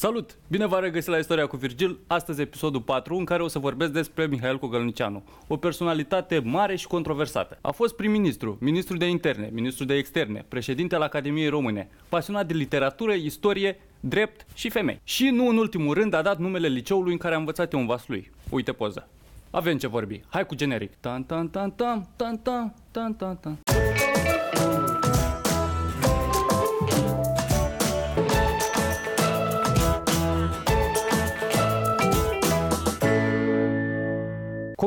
Salut! Bine v-am regăsit la Istoria cu Virgil, astăzi episodul 4, în care o să vorbesc despre Mihail Cogălnicianu, o personalitate mare și controversată. A fost prim-ministru, ministru de interne, ministru de externe, președinte al Academiei Române, pasionat de literatură, istorie, drept și femei. Și nu în ultimul rând a dat numele liceului în care a învățat eu în lui. Uite poza. Avem ce vorbi. Hai cu generic. tan tan tan tan tan tan tan tan.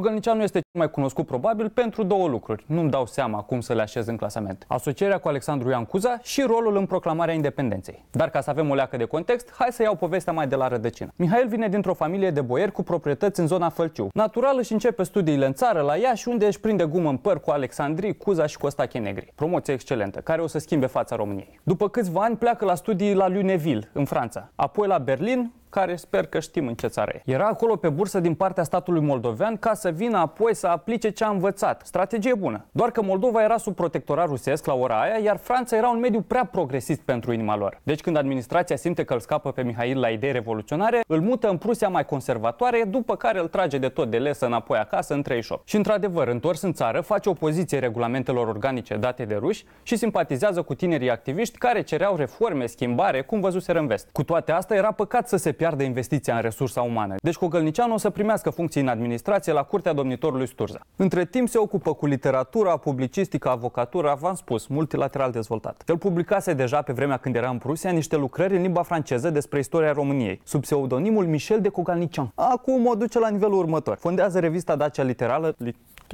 Pogălnicea nu este cel mai cunoscut probabil pentru două lucruri. Nu-mi dau seama cum să le așez în clasament. Asocierea cu Alexandru Ioan Cuza și rolul în proclamarea independenței. Dar ca să avem o leacă de context, hai să iau povestea mai de la rădăcină. Mihail vine dintr-o familie de boieri cu proprietăți în zona Fălciu. Natural își începe studiile în țară, la Iași, unde își prinde gumă în păr cu Alexandrii, Cuza și Costache Negri. Promoție excelentă, care o să schimbe fața României. După câțiva ani pleacă la studii la Luneville, în Franța, apoi la Berlin, care sper că știm în ce țară e. Era acolo pe bursă din partea statului moldovean ca să vină apoi să aplice ce a învățat. Strategie bună. Doar că Moldova era sub protectorat rusesc la ora aia, iar Franța era un mediu prea progresist pentru inima lor. Deci când administrația simte că îl scapă pe Mihail la idei revoluționare, îl mută în Prusia mai conservatoare, după care îl trage de tot de lesă înapoi acasă în 38. Și într-adevăr, întors în țară, face opoziție regulamentelor organice date de ruși și simpatizează cu tinerii activiști care cereau reforme, schimbare, cum văzuseră în vest. Cu toate astea, era păcat să se piardă investiția în resursa umană. Deci Cogălnicianu o să primească funcții în administrație la Curtea Domnitorului Sturza. Între timp se ocupă cu literatura, publicistică, avocatura, v-am spus, multilateral dezvoltat. El publicase deja pe vremea când era în Prusia niște lucrări în limba franceză despre istoria României, sub pseudonimul Michel de Cogălnician. Acum o duce la nivelul următor. Fondează revista Dacia Literală,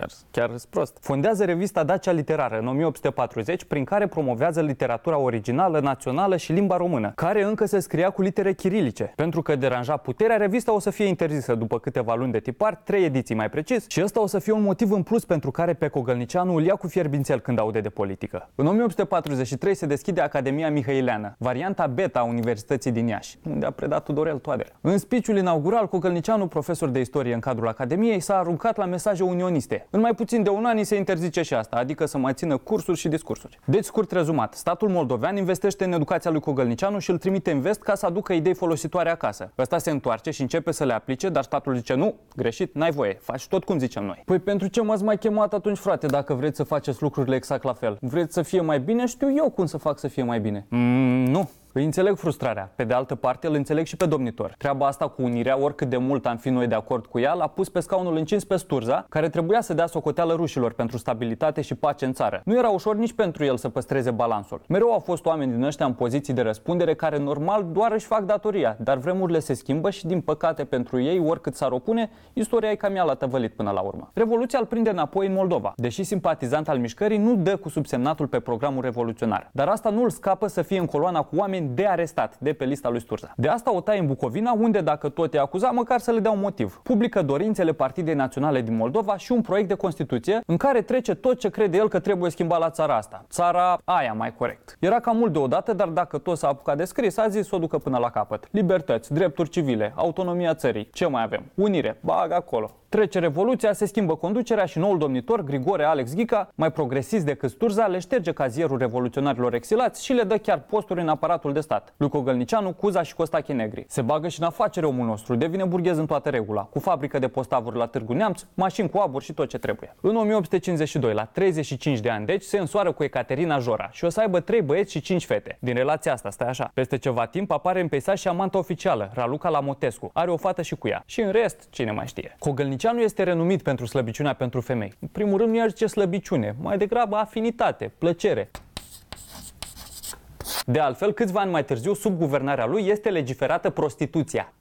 Chiar, chiar prost. Fondează revista Dacia Literară în 1840, prin care promovează literatura originală, națională și limba română, care încă se scria cu litere chirilice. Pentru că deranja puterea, revista o să fie interzisă după câteva luni de tipar, trei ediții mai precis, și ăsta o să fie un motiv în plus pentru care pe Cogălnicianu îl ia cu fierbințel când aude de politică. În 1843 se deschide Academia Mihăileană, varianta beta a Universității din Iași, unde a predat Tudorel Toader. În spiciul inaugural, Cogălnicianu, profesor de istorie în cadrul Academiei, s-a aruncat la mesaje unioniste, în mai puțin de un an se interzice și asta, adică să mai țină cursuri și discursuri. Deci, scurt rezumat, statul moldovean investește în educația lui Cogălnicianu și îl trimite în vest ca să aducă idei folositoare acasă. Ăsta se întoarce și începe să le aplice, dar statul zice nu, greșit, n-ai voie, faci tot cum zicem noi. Păi pentru ce m-ați mai chemat atunci, frate, dacă vreți să faceți lucrurile exact la fel? Vreți să fie mai bine? Știu eu cum să fac să fie mai bine. Mm, nu, îi înțeleg frustrarea. Pe de altă parte, îl înțeleg și pe domnitor. Treaba asta cu unirea, oricât de mult am fi noi de acord cu ea, l-a pus pe scaunul încins pe Sturza, care trebuia să dea socoteală rușilor pentru stabilitate și pace în țară. Nu era ușor nici pentru el să păstreze balansul. Mereu au fost oameni din ăștia în poziții de răspundere care normal doar își fac datoria, dar vremurile se schimbă și din păcate pentru ei, oricât s-ar opune, istoria e cam ea la tăvălit până la urmă. Revoluția îl prinde înapoi în Moldova, deși simpatizant al mișcării nu dă cu subsemnatul pe programul revoluționar. Dar asta nu îl scapă să fie în coloana cu oameni oameni de arestat de pe lista lui Sturza. De asta o tai în Bucovina, unde dacă tot e acuzat, măcar să le dea un motiv. Publică dorințele Partidei Naționale din Moldova și un proiect de Constituție în care trece tot ce crede el că trebuie schimbat la țara asta. Țara aia mai corect. Era cam mult deodată, dar dacă tot s-a apucat de scris, a zis să o ducă până la capăt. Libertăți, drepturi civile, autonomia țării. Ce mai avem? Unire. Bag acolo. Trece Revoluția, se schimbă conducerea și noul domnitor, Grigore Alex Ghica, mai progresist decât Sturza, le șterge cazierul revoluționarilor exilați și le dă chiar posturi în aparatul de stat. Luco Gălnicianu, Cuza și Costache Negri. Se bagă și în afacere omul nostru, devine burghez în toată regula, cu fabrică de postavuri la Târgu Neamț, mașini cu aburi și tot ce trebuie. În 1852, la 35 de ani, deci, se însoară cu Ecaterina Jora și o să aibă 3 băieți și 5 fete. Din relația asta stai așa. Peste ceva timp apare în peisaj și amanta oficială, Raluca Lamotescu. Are o fată și cu ea. Și în rest, cine mai știe. Cogălnicianu Tănăceanu este renumit pentru slăbiciunea pentru femei. În primul rând nu i-aș zice slăbiciune, mai degrabă afinitate, plăcere. De altfel, câțiva ani mai târziu, sub guvernarea lui, este legiferată prostituția.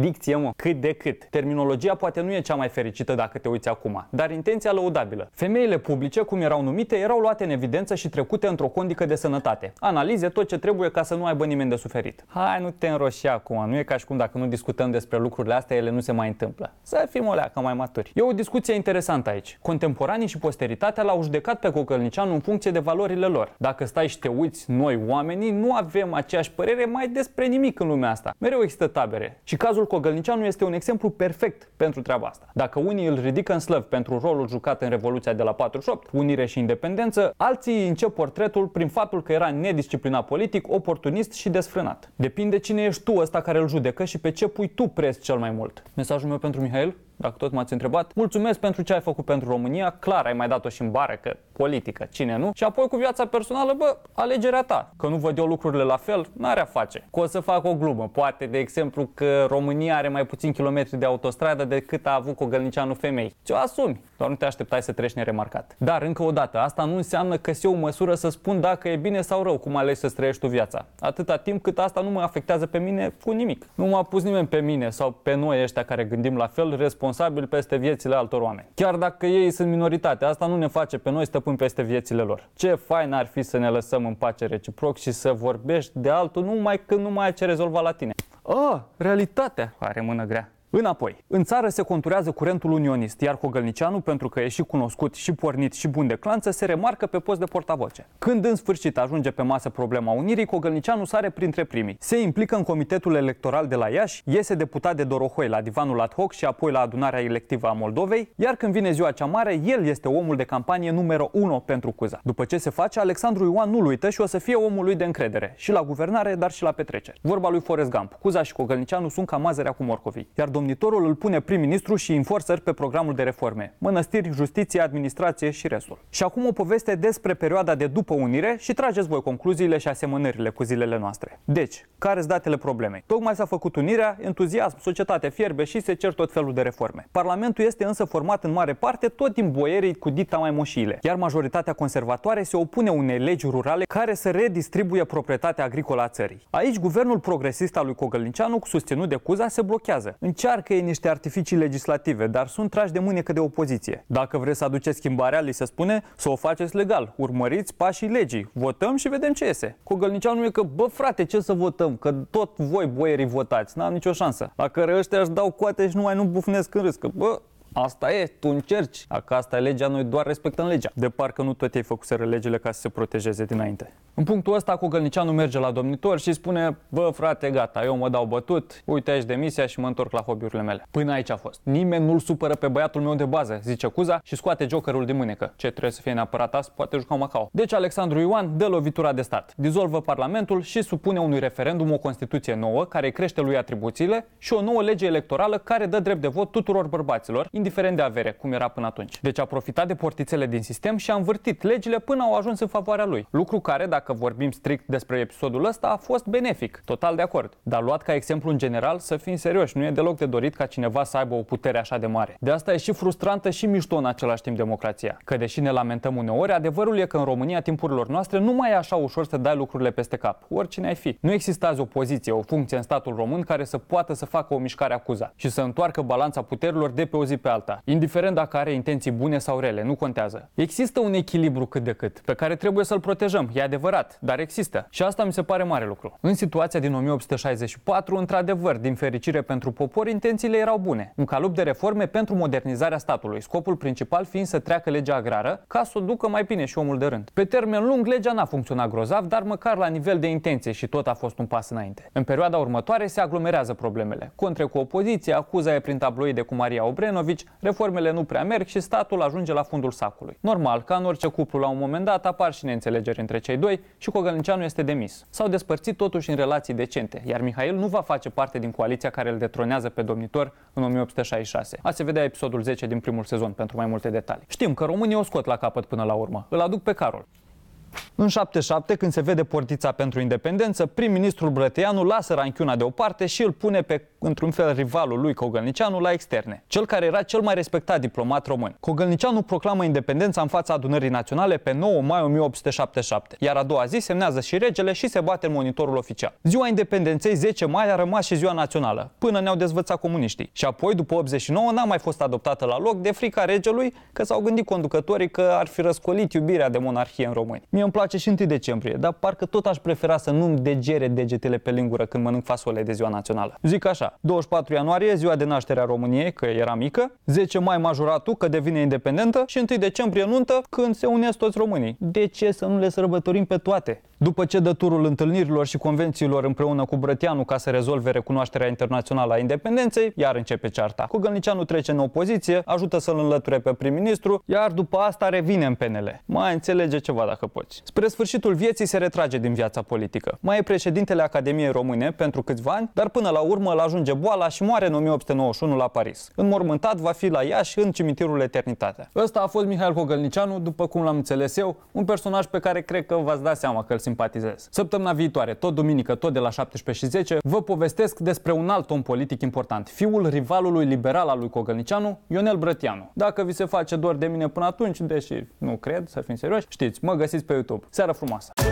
Dicție, mă, cât de cât. Terminologia poate nu e cea mai fericită dacă te uiți acum, dar intenția lăudabilă. Femeile publice, cum erau numite, erau luate în evidență și trecute într-o condică de sănătate. Analize tot ce trebuie ca să nu aibă nimeni de suferit. Hai, nu te înroși acum, nu e ca și cum dacă nu discutăm despre lucrurile astea, ele nu se mai întâmplă. Să fim o leacă mai maturi. E o discuție interesantă aici. Contemporanii și posteritatea l-au judecat pe Cocălnicianu în funcție de valorile lor. Dacă stai și te uiți, noi oamenii nu avem aceeași părere mai despre nimic în lumea asta. Mereu există tabere. Și cazul Cogălnicianu este un exemplu perfect pentru treaba asta. Dacă unii îl ridică în slăv pentru rolul jucat în Revoluția de la 48, unire și independență, alții încep portretul prin faptul că era nedisciplinat politic, oportunist și desfrânat. Depinde cine ești tu ăsta care îl judecă și pe ce pui tu preț cel mai mult. Mesajul meu pentru Mihail? dacă tot m-ați întrebat, mulțumesc pentru ce ai făcut pentru România, clar ai mai dat-o și în bară, că politică, cine nu? Și apoi cu viața personală, bă, alegerea ta. Că nu văd eu lucrurile la fel, n-are a face. Că o să fac o glumă, poate, de exemplu, că România are mai puțin kilometri de autostradă decât a avut Cogălnicianu femei. Ce o asumi, doar nu te așteptai să treci neremarcat. Dar, încă o dată, asta nu înseamnă că se eu măsură să spun dacă e bine sau rău cum ales să trăiești tu viața. Atâta timp cât asta nu mă afectează pe mine cu nimic. Nu m-a pus nimeni pe mine sau pe noi ăștia care gândim la fel, responsabil responsabil peste viețile altor oameni. Chiar dacă ei sunt minoritate, asta nu ne face pe noi stăpâni peste viețile lor. Ce fain ar fi să ne lăsăm în pace reciproc și să vorbești de altul numai când nu mai ai ce rezolva la tine. Oh, realitatea! Are mână grea. Înapoi, în țară se conturează curentul unionist, iar Hogălnicianu, pentru că e și cunoscut, și pornit, și bun de clanță, se remarcă pe post de portavoce. Când în sfârșit ajunge pe masă problema unirii, Hogălnicianu sare printre primii. Se implică în comitetul electoral de la Iași, iese deputat de Dorohoi la divanul ad hoc și apoi la adunarea electivă a Moldovei, iar când vine ziua cea mare, el este omul de campanie numero 1 pentru Cuza. După ce se face, Alexandru Ioan nu-l uită și o să fie omul lui de încredere, și la guvernare, dar și la petreceri. Vorba lui Forrest Gump, Cuza și Cogălnicianu sunt ca mazărea cu morcovii, iar domnitorul îl pune prim-ministru și înforțări pe programul de reforme. Mănăstiri, justiție, administrație și restul. Și acum o poveste despre perioada de după unire și trageți voi concluziile și asemănările cu zilele noastre. Deci, care sunt datele problemei? Tocmai s-a făcut unirea, entuziasm, societate fierbe și se cer tot felul de reforme. Parlamentul este însă format în mare parte tot din boierii cu dita mai moșiile, iar majoritatea conservatoare se opune unei legi rurale care să redistribuie proprietatea agricolă a țării. Aici, guvernul progresist al lui Cogălinceanu, susținut de Cuza, se blochează. Încearcă încearcă ei niște artificii legislative, dar sunt trași de mânecă de opoziție. Dacă vreți să aduceți schimbarea, li se spune să o faceți legal, urmăriți pașii legii, votăm și vedem ce iese. gălnicea nu e că, bă frate, ce să votăm, că tot voi boierii votați, n-am nicio șansă. La care ăștia își dau coate și numai nu bufnesc în râs, că bă, Asta e, tu încerci. Dacă asta e legea, noi doar respectăm legea. De parcă nu toate ei făcuseră legile ca să se protejeze dinainte. În punctul ăsta, Cogălnicianu merge la domnitor și spune, bă frate, gata, eu mă dau bătut, uite aici demisia și mă întorc la hobby-urile mele. Până aici a fost. Nimeni nu-l supără pe băiatul meu de bază, zice Cuza și scoate jokerul din mânecă. Ce trebuie să fie neapărat azi, poate juca Macau. Deci Alexandru Ioan dă lovitura de stat, dizolvă parlamentul și supune unui referendum o constituție nouă care crește lui atribuțiile și o nouă lege electorală care dă drept de vot tuturor bărbaților, indiferent de avere, cum era până atunci. Deci a profitat de portițele din sistem și a învârtit legile până au ajuns în favoarea lui. Lucru care, dacă vorbim strict despre episodul ăsta, a fost benefic. Total de acord. Dar luat ca exemplu în general, să fim serioși, nu e deloc de dorit ca cineva să aibă o putere așa de mare. De asta e și frustrantă și mișto în același timp democrația. Că deși ne lamentăm uneori, adevărul e că în România timpurilor noastre nu mai e așa ușor să dai lucrurile peste cap, oricine ai fi. Nu există azi o poziție, o funcție în statul român care să poată să facă o mișcare acuza și să întoarcă balanța puterilor de pe o zi pe pe alta, indiferent dacă are intenții bune sau rele, nu contează. Există un echilibru cât de cât, pe care trebuie să-l protejăm, e adevărat, dar există. Și asta mi se pare mare lucru. În situația din 1864, într-adevăr, din fericire pentru popor, intențiile erau bune. Un calup de reforme pentru modernizarea statului, scopul principal fiind să treacă legea agrară, ca să o ducă mai bine și omul de rând. Pe termen lung, legea n-a funcționat grozav, dar măcar la nivel de intenție și tot a fost un pas înainte. În perioada următoare se aglomerează problemele. Contre cu opoziția, acuza e prin tabloide cu Maria Obrenovic politici, deci, reformele nu prea merg și statul ajunge la fundul sacului. Normal, ca în orice cuplu, la un moment dat apar și neînțelegeri între cei doi și Cogălnicianu este demis. S-au despărțit totuși în relații decente, iar Mihail nu va face parte din coaliția care îl detronează pe domnitor în 1866. Ați vedea episodul 10 din primul sezon pentru mai multe detalii. Știm că românii o scot la capăt până la urmă. Îl aduc pe Carol. În 77, când se vede portița pentru independență, prim-ministrul Brăteanu lasă ranchiuna deoparte și îl pune pe, într-un fel, rivalul lui Cogălnicianu la externe, cel care era cel mai respectat diplomat român. Cogălnicianu proclamă independența în fața adunării naționale pe 9 mai 1877, iar a doua zi semnează și regele și se bate în monitorul oficial. Ziua independenței, 10 mai, a rămas și ziua națională, până ne-au dezvățat comuniștii. Și apoi, după 89, n-a mai fost adoptată la loc de frica regelui că s-au gândit conducătorii că ar fi răscolit iubirea de monarhie în români. Mie îmi place și 1 decembrie, dar parcă tot aș prefera să nu-mi degere degetele pe lingură când mănânc fasole de ziua națională. Zic așa, 24 ianuarie, ziua de naștere a României, că era mică, 10 mai majoratul, că devine independentă și 1 decembrie nuntă, când se unesc toți românii. De ce să nu le sărbătorim pe toate? După ce dă turul întâlnirilor și convențiilor împreună cu Brătianu ca să rezolve recunoașterea internațională a independenței, iar începe cearta. Cu Gălnicianu trece în opoziție, ajută să-l înlăture pe prim-ministru, iar după asta revine în PNL. Mai înțelege ceva dacă poți. Spre sfârșitul vieții se retrage din viața politică. Mai e președintele Academiei Române pentru câțiva ani, dar până la urmă îl ajunge boala și moare în 1891 la Paris. Înmormântat va fi la Iași în cimitirul Eternitatea. Ăsta a fost Mihail Cogălnicianu, după cum l-am înțeles eu, un personaj pe care cred că v-ați dat seama că îl simpatizez. Săptămâna viitoare, tot duminică, tot de la 17 și 10, vă povestesc despre un alt om politic important, fiul rivalului liberal al lui Cogălnicianu, Ionel Brătianu. Dacă vi se face dor de mine până atunci, deși nu cred, să fim serioși, știți, mă găsiți pe YouTube. Seara frumoasă!